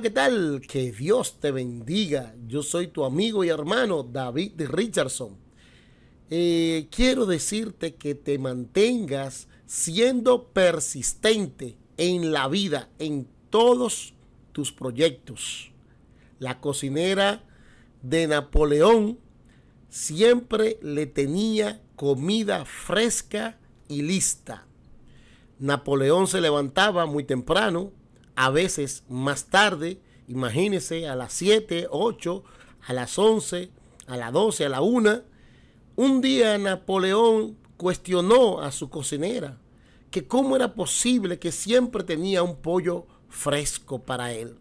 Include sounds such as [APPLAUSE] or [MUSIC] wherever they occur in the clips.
¿qué tal? Que Dios te bendiga. Yo soy tu amigo y hermano David Richardson. Eh, quiero decirte que te mantengas siendo persistente en la vida, en todos tus proyectos. La cocinera de Napoleón siempre le tenía comida fresca y lista. Napoleón se levantaba muy temprano, a veces más tarde, imagínese a las 7, 8, a las 11, a las 12, a la 1. Un día Napoleón cuestionó a su cocinera que cómo era posible que siempre tenía un pollo fresco para él.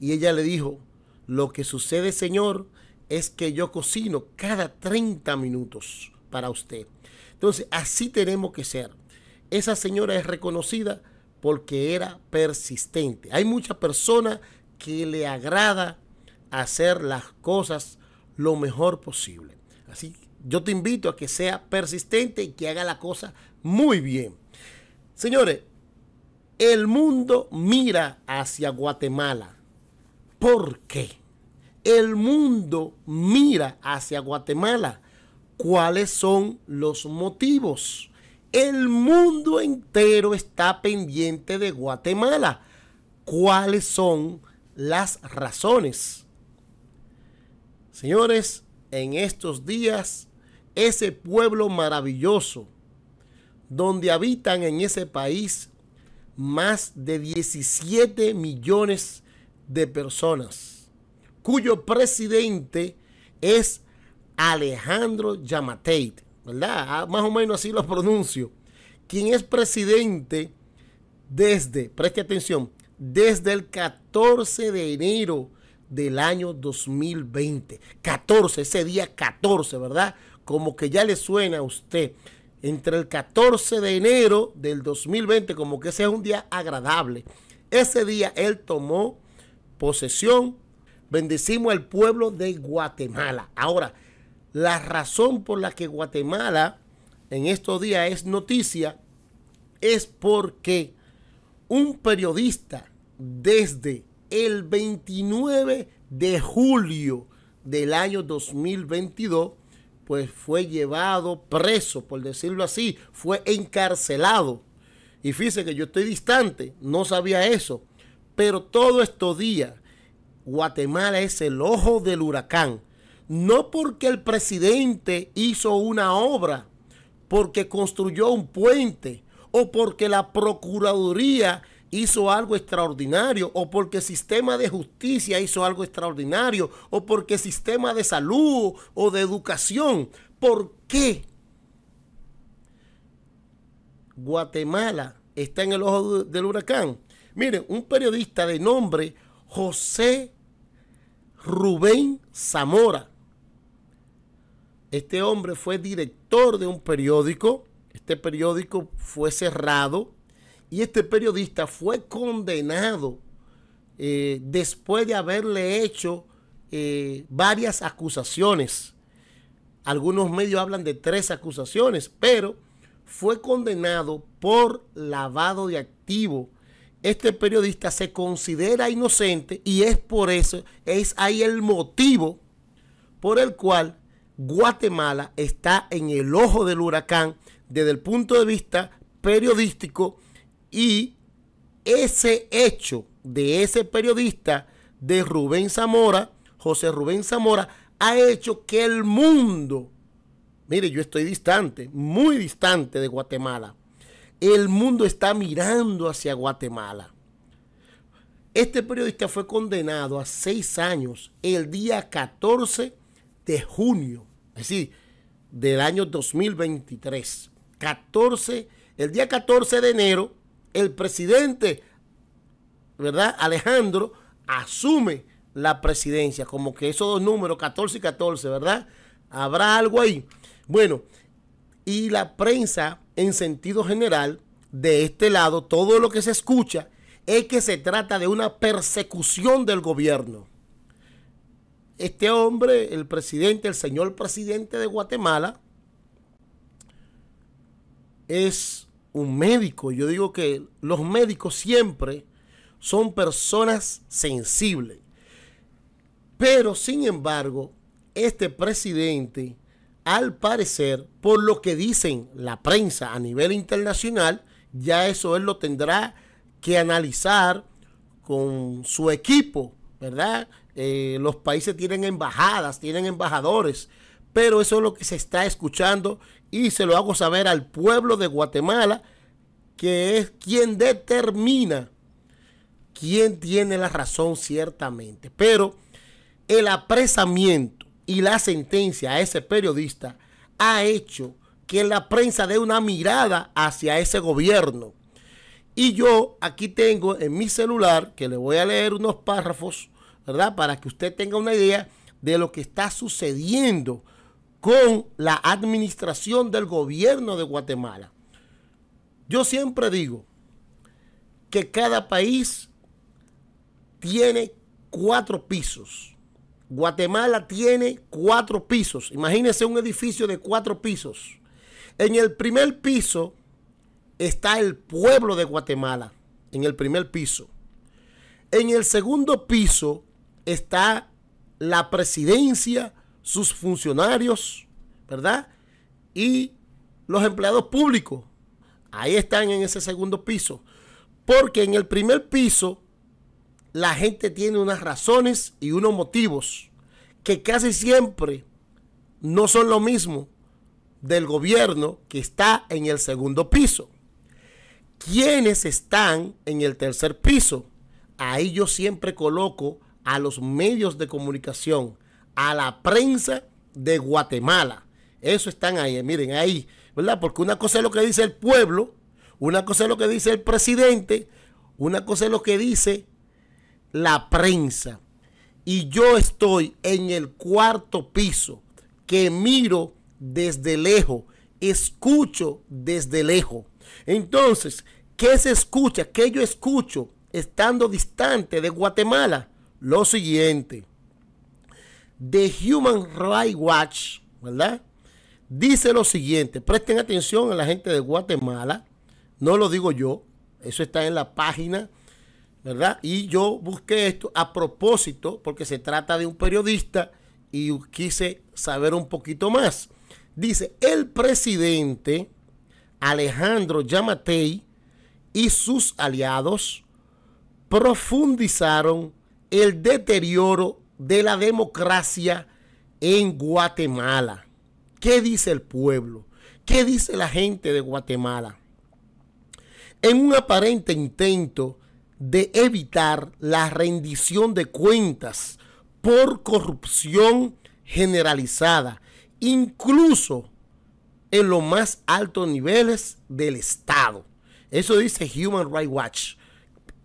Y ella le dijo, lo que sucede señor es que yo cocino cada 30 minutos para usted. Entonces, así tenemos que ser. Esa señora es reconocida porque era persistente. Hay muchas personas que le agrada hacer las cosas lo mejor posible. Así que yo te invito a que sea persistente y que haga la cosa muy bien. Señores, el mundo mira hacia Guatemala. ¿Por qué? El mundo mira hacia Guatemala. ¿Cuáles son los motivos? El mundo entero está pendiente de Guatemala. ¿Cuáles son las razones? Señores, en estos días, ese pueblo maravilloso, donde habitan en ese país más de 17 millones de personas, cuyo presidente es Alejandro Yamateit. ¿verdad? Ah, más o menos así lo pronuncio. Quien es presidente desde, preste atención, desde el 14 de enero del año 2020. 14, ese día 14, ¿verdad? Como que ya le suena a usted. Entre el 14 de enero del 2020, como que ese es un día agradable. Ese día él tomó posesión. Bendecimos al pueblo de Guatemala. Ahora, la razón por la que Guatemala en estos días es noticia es porque un periodista desde el 29 de julio del año 2022 pues fue llevado preso, por decirlo así, fue encarcelado. Y fíjese que yo estoy distante, no sabía eso. Pero todos estos días, Guatemala es el ojo del huracán no porque el presidente hizo una obra, porque construyó un puente o porque la Procuraduría hizo algo extraordinario, o porque el sistema de justicia hizo algo extraordinario, o porque el sistema de salud o de educación. ¿Por qué Guatemala está en el ojo del huracán? Miren, un periodista de nombre José Rubén Zamora este hombre fue director de un periódico, este periódico fue cerrado y este periodista fue condenado eh, después de haberle hecho eh, varias acusaciones. Algunos medios hablan de tres acusaciones, pero fue condenado por lavado de activo. Este periodista se considera inocente y es por eso, es ahí el motivo por el cual Guatemala está en el ojo del huracán desde el punto de vista periodístico y ese hecho de ese periodista de Rubén Zamora, José Rubén Zamora, ha hecho que el mundo, mire, yo estoy distante, muy distante de Guatemala, el mundo está mirando hacia Guatemala. Este periodista fue condenado a seis años el día 14 de junio es decir, del año 2023. 14, el día 14 de enero, el presidente, ¿verdad? Alejandro asume la presidencia, como que esos dos números, 14 y 14, ¿verdad? Habrá algo ahí. Bueno, y la prensa en sentido general, de este lado, todo lo que se escucha es que se trata de una persecución del gobierno este hombre, el presidente, el señor presidente de Guatemala, es un médico. Yo digo que los médicos siempre son personas sensibles. Pero, sin embargo, este presidente, al parecer, por lo que dicen la prensa a nivel internacional, ya eso él lo tendrá que analizar con su equipo, ¿verdad? Eh, los países tienen embajadas, tienen embajadores, pero eso es lo que se está escuchando y se lo hago saber al pueblo de Guatemala, que es quien determina quién tiene la razón ciertamente. Pero el apresamiento y la sentencia a ese periodista ha hecho que la prensa dé una mirada hacia ese gobierno. Y yo aquí tengo en mi celular, que le voy a leer unos párrafos, ¿verdad? Para que usted tenga una idea de lo que está sucediendo con la administración del gobierno de Guatemala. Yo siempre digo que cada país tiene cuatro pisos. Guatemala tiene cuatro pisos. Imagínese un edificio de cuatro pisos. En el primer piso está el pueblo de Guatemala. En el primer piso. En el segundo piso está la presidencia, sus funcionarios, ¿verdad? Y los empleados públicos. Ahí están en ese segundo piso. Porque en el primer piso la gente tiene unas razones y unos motivos que casi siempre no son lo mismo del gobierno que está en el segundo piso. Quienes están en el tercer piso? Ahí yo siempre coloco a los medios de comunicación, a la prensa de Guatemala. Eso están ahí, miren, ahí, ¿verdad? Porque una cosa es lo que dice el pueblo, una cosa es lo que dice el presidente, una cosa es lo que dice la prensa. Y yo estoy en el cuarto piso, que miro desde lejos, escucho desde lejos. Entonces, ¿qué se escucha? ¿Qué yo escucho estando distante de Guatemala? lo siguiente. The Human Rights Watch, ¿verdad? Dice lo siguiente, presten atención a la gente de Guatemala, no lo digo yo, eso está en la página, ¿verdad? Y yo busqué esto a propósito porque se trata de un periodista y quise saber un poquito más. Dice, el presidente Alejandro Yamatei y sus aliados profundizaron el deterioro de la democracia en Guatemala. ¿Qué dice el pueblo? ¿Qué dice la gente de Guatemala? En un aparente intento de evitar la rendición de cuentas por corrupción generalizada, incluso en los más altos niveles del Estado. Eso dice Human Rights Watch.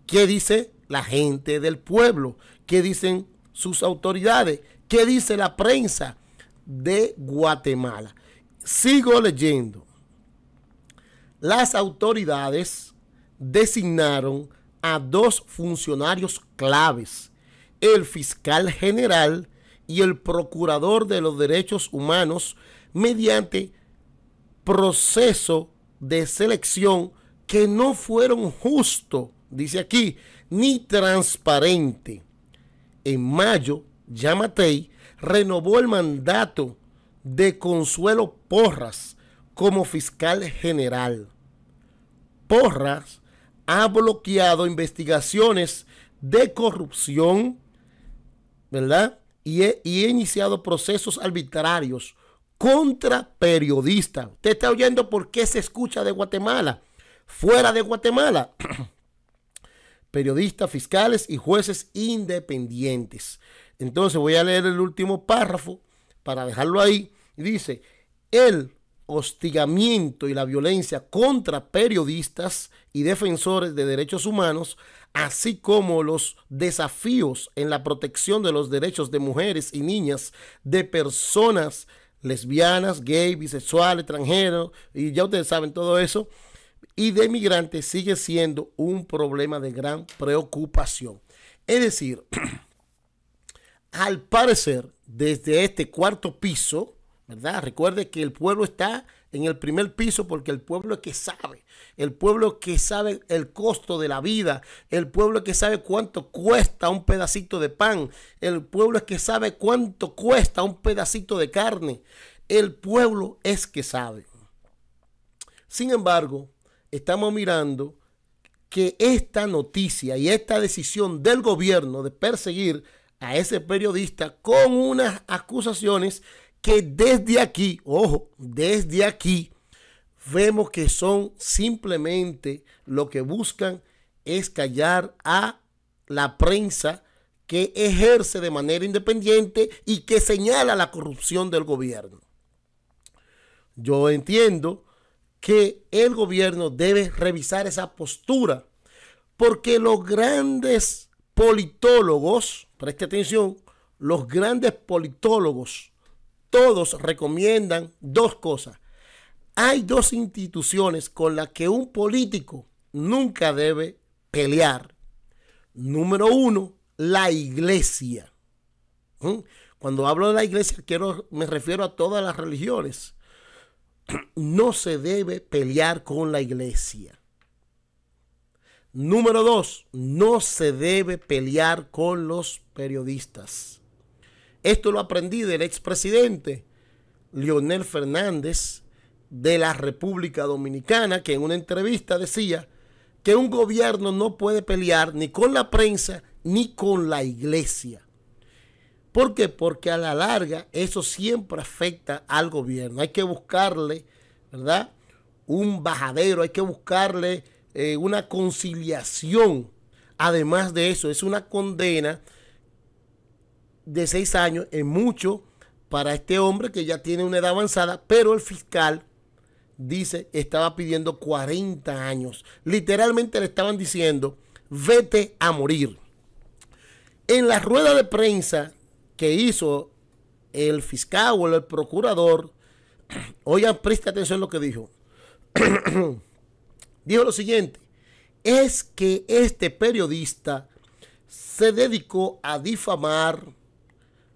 ¿Qué dice la gente del pueblo, qué dicen sus autoridades, qué dice la prensa de Guatemala. Sigo leyendo. Las autoridades designaron a dos funcionarios claves, el fiscal general y el procurador de los derechos humanos, mediante proceso de selección que no fueron justo dice aquí, ni transparente. En mayo, Yamatei renovó el mandato de Consuelo Porras como fiscal general. Porras ha bloqueado investigaciones de corrupción, ¿verdad? Y, ha iniciado procesos arbitrarios contra periodistas. Usted está oyendo por qué se escucha de Guatemala. Fuera de Guatemala, [CLEARS THROAT] periodistas, fiscales y jueces independientes. Entonces voy a leer el último párrafo para dejarlo ahí. dice, el hostigamiento y la violencia contra periodistas y defensores de derechos humanos, así como los desafíos en la protección de los derechos de mujeres y niñas, de personas lesbianas, gay, bisexuales, extranjeros, y ya ustedes saben todo eso, y de migrantes sigue siendo un problema de gran preocupación. Es decir, [CLEARS THROAT] al parecer, desde este cuarto piso, ¿verdad? Recuerde que el pueblo está en el primer piso porque el pueblo es que sabe, el pueblo que sabe el costo de la vida, el pueblo que sabe cuánto cuesta un pedacito de pan, el pueblo es que sabe cuánto cuesta un pedacito de carne, el pueblo es que sabe. Sin embargo, estamos mirando que esta noticia y esta decisión del gobierno de perseguir a ese periodista con unas acusaciones que desde aquí, ojo, desde aquí, vemos que son simplemente lo que buscan es callar a la prensa que ejerce de manera independiente y que señala la corrupción del gobierno. Yo entiendo que el gobierno debe revisar esa postura, porque los grandes politólogos, preste atención, los grandes politólogos, todos recomiendan dos cosas. Hay dos instituciones con las que un político nunca debe pelear. Número uno, la iglesia. ¿Mm? Cuando hablo de la iglesia, quiero, me refiero a todas las religiones no se debe pelear con la iglesia. Número dos, no se debe pelear con los periodistas. Esto lo aprendí del expresidente Leonel Fernández de la República Dominicana, que en una entrevista decía que un gobierno no puede pelear ni con la prensa ni con la iglesia. ¿Por qué? Porque a la larga eso siempre afecta al gobierno. Hay que buscarle, ¿verdad? Un bajadero, hay que buscarle eh, una conciliación. Además de eso, es una condena de seis años, es mucho para este hombre que ya tiene una edad avanzada, pero el fiscal dice estaba pidiendo 40 años. Literalmente le estaban diciendo, vete a morir. En la rueda de prensa que hizo el fiscal o el procurador, [CLEARS THROAT] oigan, preste atención a lo que dijo. [CLEARS THROAT] dijo lo siguiente, es que este periodista se dedicó a difamar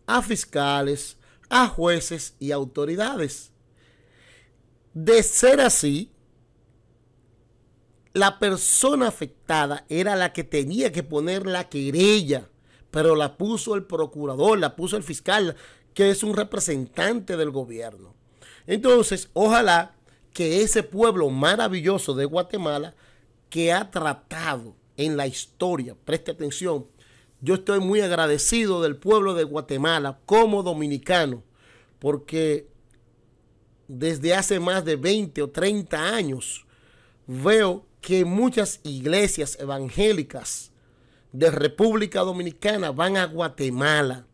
a fiscales, a jueces y autoridades. De ser así, la persona afectada era la que tenía que poner la querella pero la puso el procurador, la puso el fiscal, que es un representante del gobierno. Entonces, ojalá que ese pueblo maravilloso de Guatemala, que ha tratado en la historia, preste atención, yo estoy muy agradecido del pueblo de Guatemala como dominicano, porque desde hace más de 20 o 30 años veo que muchas iglesias evangélicas de República Dominicana van a Guatemala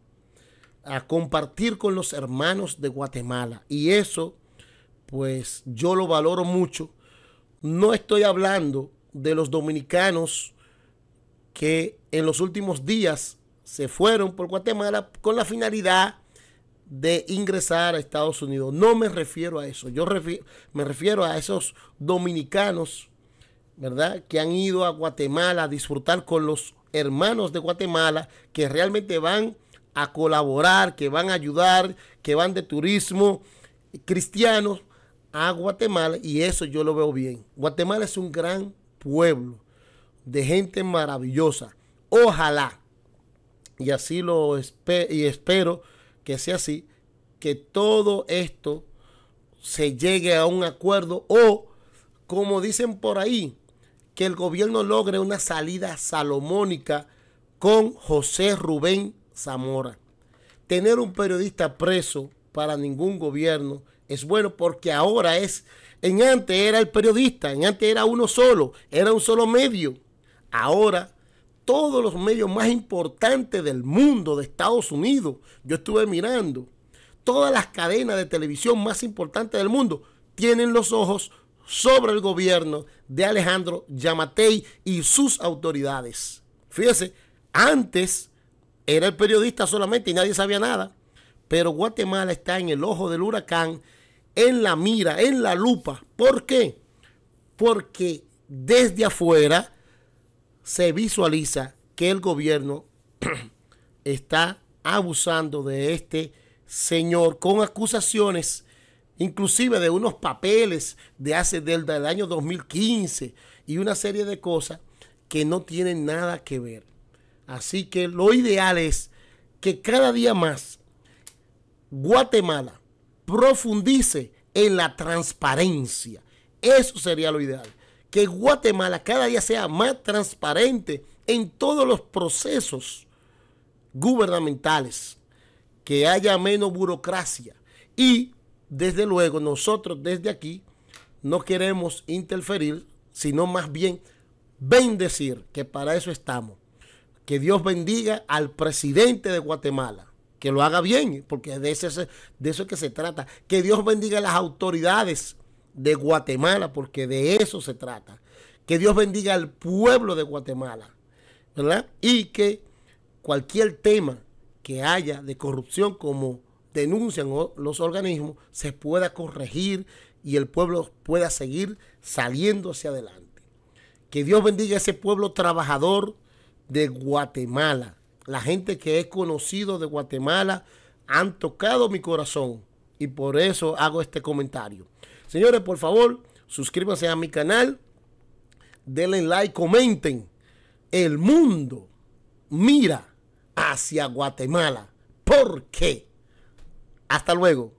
a compartir con los hermanos de Guatemala. Y eso, pues yo lo valoro mucho. No estoy hablando de los dominicanos que en los últimos días se fueron por Guatemala con la finalidad de ingresar a Estados Unidos. No me refiero a eso. Yo me refiero a esos dominicanos, ¿verdad? Que han ido a Guatemala a disfrutar con los hermanos de Guatemala que realmente van a colaborar, que van a ayudar, que van de turismo cristianos a Guatemala y eso yo lo veo bien. Guatemala es un gran pueblo de gente maravillosa. Ojalá, y así lo y espero que sea así, que todo esto se llegue a un acuerdo o, como dicen por ahí, que el gobierno logre una salida salomónica con José Rubén Zamora. Tener un periodista preso para ningún gobierno es bueno porque ahora es, en antes era el periodista, en antes era uno solo, era un solo medio. Ahora todos los medios más importantes del mundo, de Estados Unidos, yo estuve mirando, todas las cadenas de televisión más importantes del mundo tienen los ojos sobre el gobierno de Alejandro Yamatei y sus autoridades. Fíjese, antes era el periodista solamente y nadie sabía nada, pero Guatemala está en el ojo del huracán, en la mira, en la lupa. ¿Por qué? Porque desde afuera se visualiza que el gobierno [CLEARS THROAT] está abusando de este señor con acusaciones inclusive de unos papeles de hace del, del año 2015 y una serie de cosas que no tienen nada que ver. Así que lo ideal es que cada día más Guatemala profundice en la transparencia. Eso sería lo ideal. Que Guatemala cada día sea más transparente en todos los procesos gubernamentales. Que haya menos burocracia. Y desde luego nosotros desde aquí no queremos interferir, sino más bien bendecir, que para eso estamos. Que Dios bendiga al presidente de Guatemala, que lo haga bien, porque de, de eso es que se trata. Que Dios bendiga a las autoridades de Guatemala, porque de eso se trata. Que Dios bendiga al pueblo de Guatemala, ¿verdad? Y que cualquier tema que haya de corrupción como denuncian los organismos se pueda corregir y el pueblo pueda seguir saliendo hacia adelante. Que Dios bendiga a ese pueblo trabajador de Guatemala. La gente que he conocido de Guatemala han tocado mi corazón y por eso hago este comentario. Señores, por favor, suscríbanse a mi canal, denle like, comenten. El mundo mira hacia Guatemala. ¿Por qué? Hasta luego.